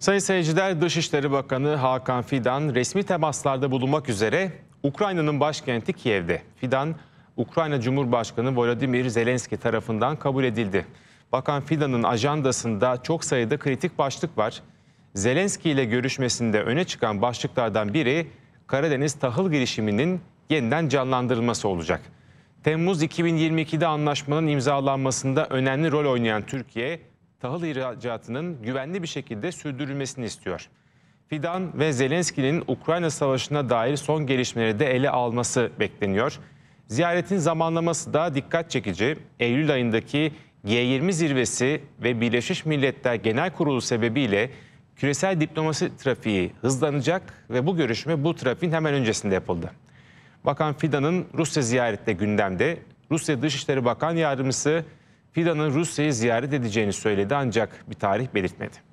Sayın seyirciler, Dışişleri Bakanı Hakan Fidan resmi temaslarda bulunmak üzere Ukrayna'nın başkenti Kiev'de. Fidan, Ukrayna Cumhurbaşkanı Volodymyr Zelenski tarafından kabul edildi. Bakan Fidan'ın ajandasında çok sayıda kritik başlık var. Zelenski ile görüşmesinde öne çıkan başlıklardan biri Karadeniz tahıl girişiminin yeniden canlandırılması olacak. Temmuz 2022'de anlaşmanın imzalanmasında önemli rol oynayan Türkiye, tahıl ihracatının güvenli bir şekilde sürdürülmesini istiyor. Fidan ve Zelenski'nin Ukrayna Savaşı'na dair son gelişmeleri de ele alması bekleniyor. Ziyaretin zamanlaması da dikkat çekici. Eylül ayındaki G20 zirvesi ve Birleşmiş Milletler Genel Kurulu sebebiyle küresel diplomasi trafiği hızlanacak ve bu görüşme bu trafiğin hemen öncesinde yapıldı. Bakan Fidan'ın Rusya ziyareti gündemde. Rusya Dışişleri Bakan Yardımcısı Fidan'ın Rusya'yı ziyaret edeceğini söyledi ancak bir tarih belirtmedi.